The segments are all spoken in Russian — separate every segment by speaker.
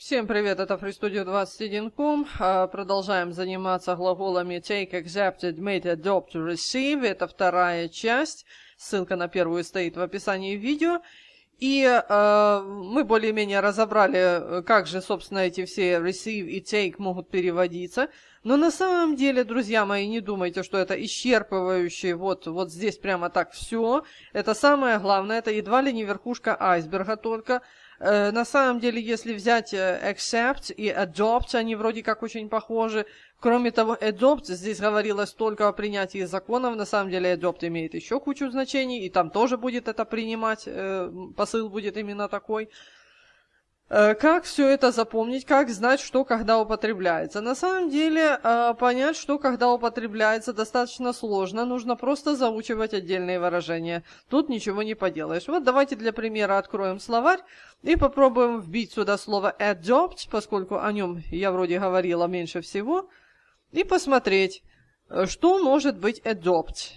Speaker 1: Всем привет, это FreeStudio 21.com. А, продолжаем заниматься глаголами take, accept, made, adopt, receive. Это вторая часть. Ссылка на первую стоит в описании видео. И э, мы более-менее разобрали, как же, собственно, эти все receive и take могут переводиться. Но на самом деле, друзья мои, не думайте, что это исчерпывающее, вот, вот здесь прямо так все. Это самое главное, это едва ли не верхушка айсберга только. Э, на самом деле, если взять э, accept и adopt, они вроде как очень похожи. Кроме того, adopt, здесь говорилось только о принятии законов, на самом деле adopt имеет еще кучу значений, и там тоже будет это принимать, э, посыл будет именно такой. Э, как все это запомнить, как знать, что когда употребляется? На самом деле, э, понять, что когда употребляется, достаточно сложно. Нужно просто заучивать отдельные выражения. Тут ничего не поделаешь. Вот давайте для примера откроем словарь и попробуем вбить сюда слово adopt, поскольку о нем я вроде говорила меньше всего, и посмотреть, э, что может быть adopt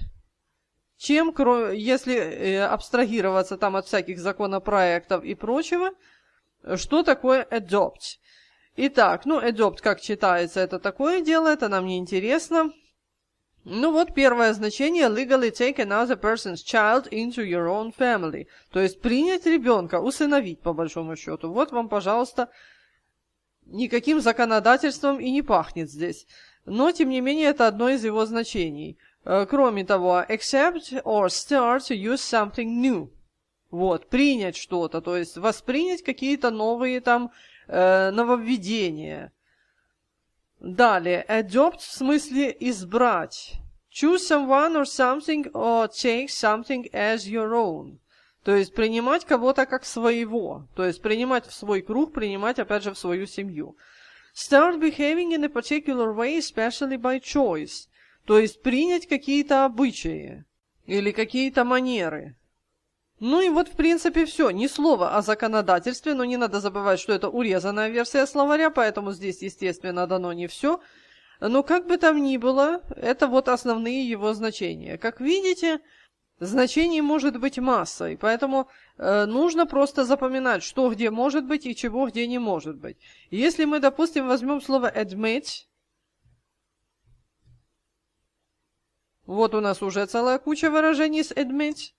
Speaker 1: чем, если абстрагироваться там от всяких законопроектов и прочего, что такое adopt? Итак, ну, adopt, как читается, это такое дело, это нам не интересно. Ну вот первое значение legally take another person's child into your own family. То есть принять ребенка, усыновить по большому счету. Вот вам, пожалуйста, никаким законодательством и не пахнет здесь. Но, тем не менее, это одно из его значений. Э, кроме того, accept or start to use something new вот, принять что-то, то есть воспринять какие-то новые там э, нововведения. Далее, adopt в смысле избрать. Choose someone or something or take something as your own. То есть принимать кого-то как своего. То есть принимать в свой круг, принимать опять же в свою семью. Start behaving in a particular way, especially by choice. То есть принять какие-то обычаи или какие-то манеры. Ну и вот, в принципе, все. Ни слова о законодательстве, но не надо забывать, что это урезанная версия словаря, поэтому здесь, естественно, дано не все. Но как бы там ни было, это вот основные его значения. Как видите, значений может быть масса, и поэтому э, нужно просто запоминать, что где может быть и чего где не может быть. Если мы, допустим, возьмем слово «admit», вот у нас уже целая куча выражений с «admit»,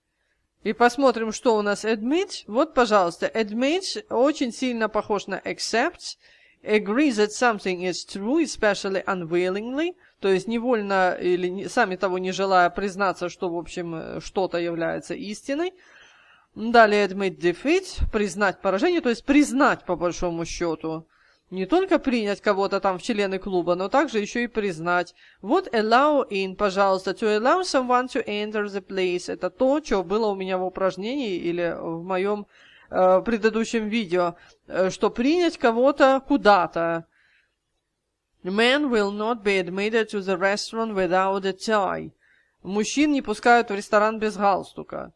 Speaker 1: и посмотрим, что у нас admit. Вот, пожалуйста, admit очень сильно похож на accept. Agree that something is true, especially unwillingly. То есть невольно или сами того не желая признаться, что, в общем, э, что-то является истиной. Далее admit defeat, признать поражение, то есть признать по большому счету не только принять кого-то там в члены клуба, но также еще и признать. Вот allow in, пожалуйста. To allow someone to enter the place. Это то, что было у меня в упражнении или в моем э, предыдущем видео. Э, что принять кого-то куда-то. Men will not be admitted to the restaurant without a tie. Мужчин не пускают в ресторан без галстука.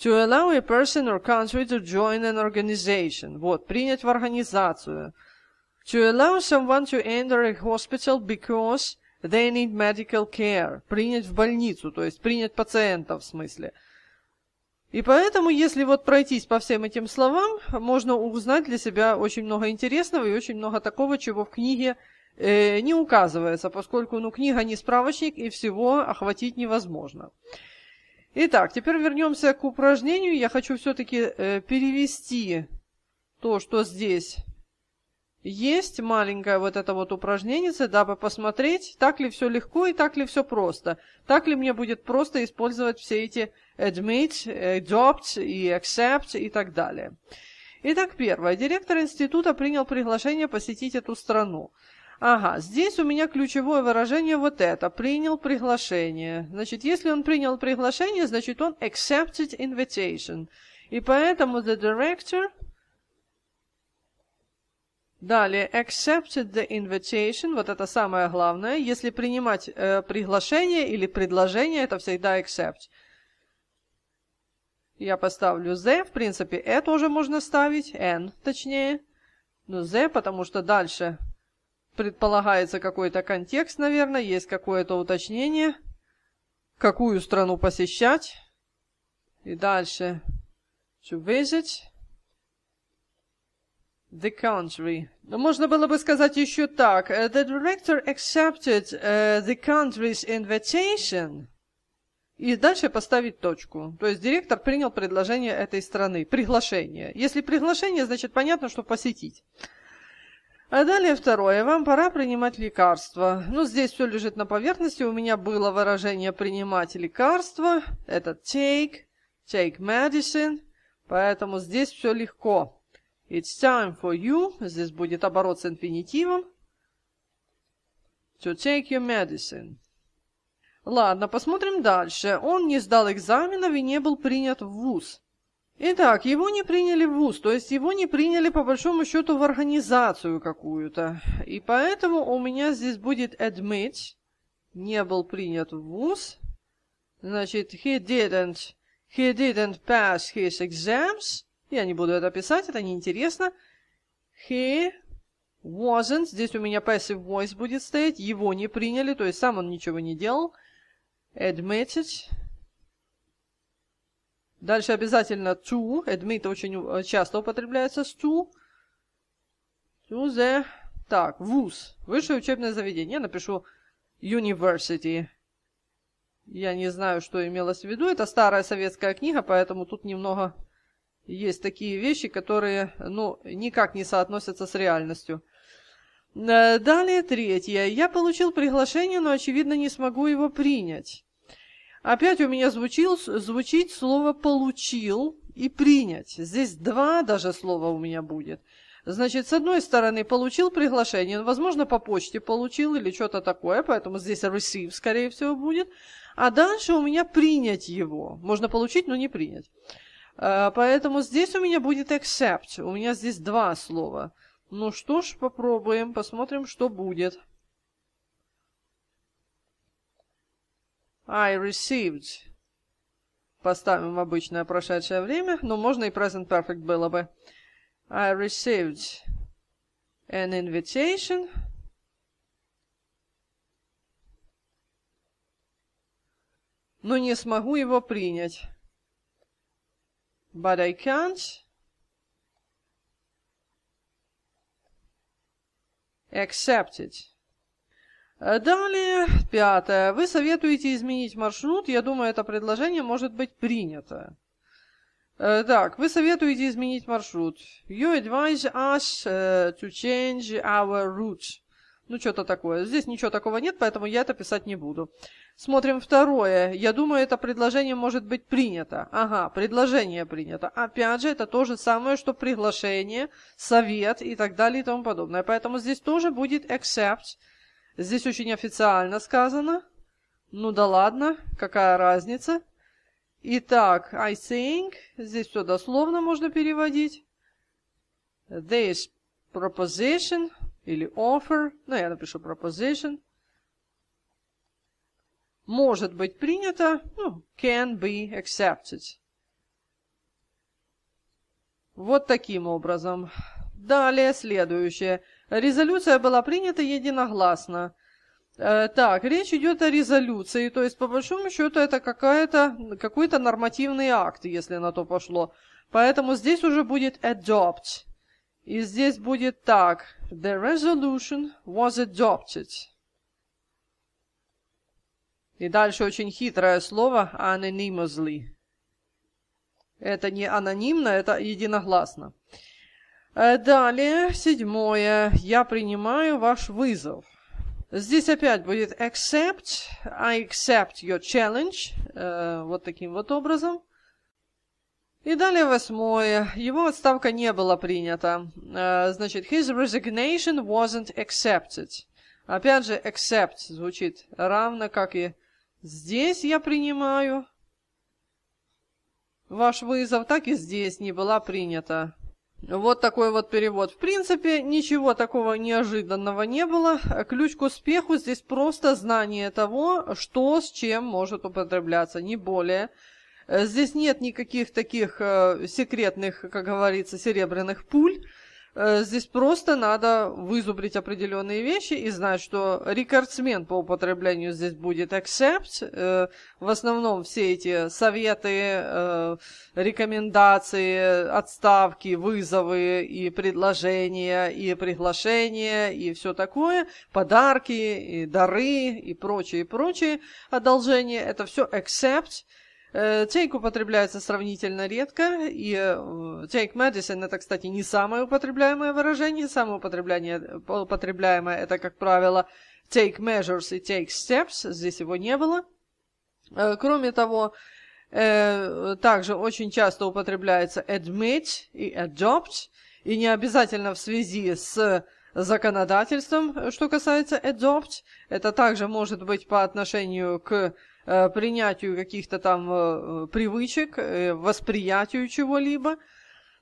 Speaker 1: To allow a person or country to join an organization. Вот, принять в организацию. To allow someone to enter a hospital because they need medical care. Принять в больницу, то есть принять пациента в смысле. И поэтому, если вот пройтись по всем этим словам, можно узнать для себя очень много интересного и очень много такого, чего в книге э, не указывается, поскольку ну, книга не справочник и всего охватить невозможно. Итак, теперь вернемся к упражнению. Я хочу все-таки э, перевести то, что здесь есть маленькое вот это вот упражнение, дабы посмотреть, так ли все легко и так ли все просто. Так ли мне будет просто использовать все эти admit, adopt и accept и так далее. Итак, первое. Директор института принял приглашение посетить эту страну. Ага, здесь у меня ключевое выражение вот это. Принял приглашение. Значит, если он принял приглашение, значит он accepted invitation. И поэтому the director Далее, accepted the invitation, вот это самое главное. Если принимать э, приглашение или предложение, это всегда accept. Я поставлю the, в принципе, это уже можно ставить, n точнее. но the, потому что дальше предполагается какой-то контекст, наверное, есть какое-то уточнение, какую страну посещать. И дальше to visit the country. Но ну, Можно было бы сказать еще так. Э, the director accepted uh, the country's invitation. И дальше поставить точку. То есть директор принял предложение этой страны, приглашение. Если приглашение, значит понятно, что посетить. А далее второе. Вам пора принимать лекарства. Ну, здесь все лежит на поверхности. У меня было выражение «принимать лекарства». Это take, take medicine. Поэтому здесь все легко. It's time for you, здесь будет оборот с инфинитивом, to take your medicine. Ладно, посмотрим дальше. Он не сдал экзаменов и не был принят в ВУЗ. Итак, его не приняли в ВУЗ, то есть его не приняли по большому счету в организацию какую-то. И поэтому у меня здесь будет admit, не был принят в ВУЗ. Значит, he didn't, he didn't pass his exams. Я не буду это писать, это неинтересно. He wasn't. Здесь у меня passive voice будет стоять. Его не приняли, то есть сам он ничего не делал. Admitted. Дальше обязательно to. Admit очень э, часто употребляется с to. To the... Так, вуз. Высшее учебное заведение. Я напишу university. Я не знаю, что имелось в виду. Это старая советская книга, поэтому тут немного есть такие вещи, которые, ну, никак не соотносятся с реальностью. Э, далее третье. Я получил приглашение, но, очевидно, не смогу его принять. Опять у меня звучил, звучит слово «получил» и «принять». Здесь два даже слова у меня будет. Значит, с одной стороны, получил приглашение, ну, возможно, по почте получил или что-то такое, поэтому здесь receive, скорее всего, будет. А дальше у меня принять его. Можно получить, но не принять. А, поэтому здесь у меня будет accept. У меня здесь два слова. Ну что ж, попробуем, посмотрим, что будет. I received. Поставим обычное прошедшее время, но можно и present perfect было бы. I received an invitation. Но не смогу его принять but I can't accept it. Э, далее, пятое. Вы советуете изменить маршрут. Я думаю, это предложение может быть принято. Э, так, вы советуете изменить маршрут. You advise us uh, to change our route ну что-то такое. Здесь ничего такого нет, поэтому я это писать не буду. Смотрим второе. Я думаю, это предложение может быть принято. Ага, предложение принято. Опять же, это то же самое, что приглашение, совет и так далее и тому подобное. Поэтому здесь тоже будет accept. Здесь очень официально сказано. Ну да ладно, какая разница. Итак, I think. Здесь все дословно можно переводить. This proposition или offer, ну я напишу proposition, может быть принято, ну, can be accepted. Вот таким образом. Далее следующее. Резолюция была принята единогласно. Э, так, речь идет о резолюции, то есть по большому счету это какая-то, какой-то нормативный акт, если на то пошло. Поэтому здесь уже будет adopt. И здесь будет так. The resolution was adopted. И дальше очень хитрое слово anonymously. Это не анонимно, это единогласно. Э, далее, седьмое. Я принимаю ваш вызов. Здесь опять будет accept, I accept your challenge, э, вот таким вот образом. И далее восьмое. Его отставка не была принята. Э, значит, his resignation wasn't accepted. Опять же, accept звучит равно, как и здесь я принимаю ваш вызов, так и здесь не была принята. Вот такой вот перевод. В принципе, ничего такого неожиданного не было. Ключ к успеху здесь просто знание того, что с чем может употребляться, не более. Э, здесь нет никаких таких э, секретных, как говорится, серебряных пуль. Э, здесь просто надо вызубрить определенные вещи и знать, что рекордсмен по употреблению здесь будет accept. В основном все эти советы, рекомендации, отставки, вызовы и предложения, и приглашения, и все такое, подарки, и дары, и прочее, и прочее одолжения, это все accept – Чайк э, употребляется сравнительно редко, и чайк э, medicine – это, кстати, не самое употребляемое выражение. Самое употребление, употребляемое – это, как правило, take measures и take steps. Здесь его не было. Э, кроме того, также очень часто употребляется admit и adopt, и не обязательно в связи с законодательством, что касается adopt. Это также может быть по отношению к Э, принятию каких-то там э, привычек, э, восприятию чего-либо.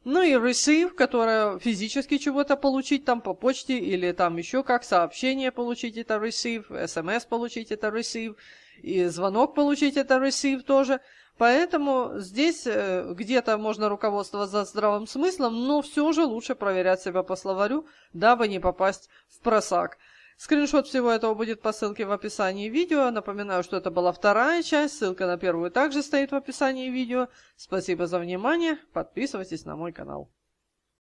Speaker 1: Ну и receive, которая физически чего-то получить там по почте или там еще как, сообщение получить это receive, смс получить это receive, и звонок получить это receive тоже. Поэтому здесь где-то можно руководство за здравым смыслом, но все же лучше проверять себя по словарю, дабы не попасть в просак. Скриншот всего этого будет по ссылке в описании видео. Напоминаю, что это была вторая часть, ссылка на первую также стоит в описании видео. Спасибо за внимание, подписывайтесь на мой канал.